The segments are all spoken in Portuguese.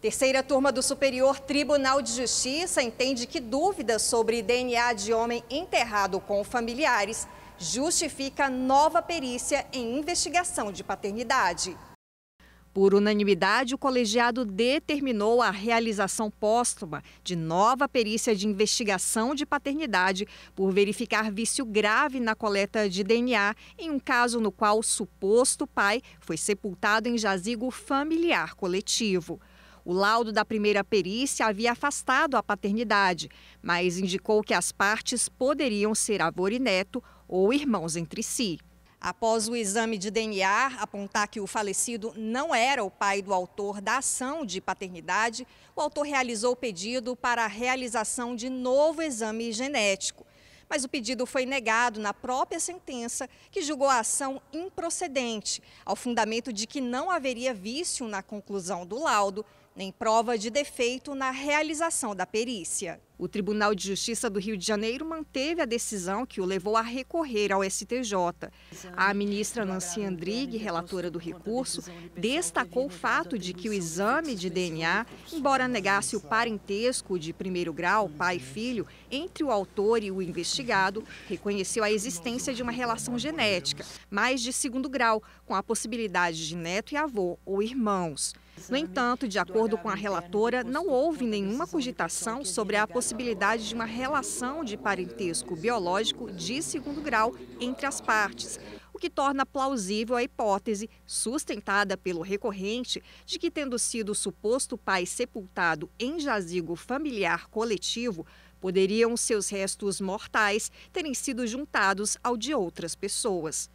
Terceira turma do Superior Tribunal de Justiça entende que dúvidas sobre DNA de homem enterrado com familiares justifica nova perícia em investigação de paternidade. Por unanimidade, o colegiado determinou a realização póstuma de nova perícia de investigação de paternidade por verificar vício grave na coleta de DNA em um caso no qual o suposto pai foi sepultado em jazigo familiar coletivo. O laudo da primeira perícia havia afastado a paternidade, mas indicou que as partes poderiam ser avô e neto ou irmãos entre si. Após o exame de DNA apontar que o falecido não era o pai do autor da ação de paternidade, o autor realizou o pedido para a realização de novo exame genético mas o pedido foi negado na própria sentença, que julgou a ação improcedente, ao fundamento de que não haveria vício na conclusão do laudo, nem prova de defeito na realização da perícia. O Tribunal de Justiça do Rio de Janeiro manteve a decisão que o levou a recorrer ao STJ. A ministra Nancy Andrighi, relatora do recurso, destacou o fato de que o exame de DNA, embora negasse o parentesco de primeiro grau, pai e filho, entre o autor e o investigador, investigado reconheceu a existência de uma relação genética, mas de segundo grau, com a possibilidade de neto e avô ou irmãos. No entanto, de acordo com a relatora, não houve nenhuma cogitação sobre a possibilidade de uma relação de parentesco biológico de segundo grau entre as partes, o que torna plausível a hipótese, sustentada pelo recorrente, de que, tendo sido o suposto pai sepultado em jazigo familiar coletivo, poderiam seus restos mortais terem sido juntados ao de outras pessoas.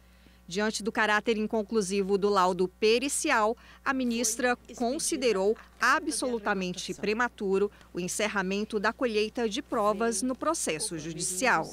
Diante do caráter inconclusivo do laudo pericial, a ministra considerou absolutamente prematuro o encerramento da colheita de provas no processo judicial.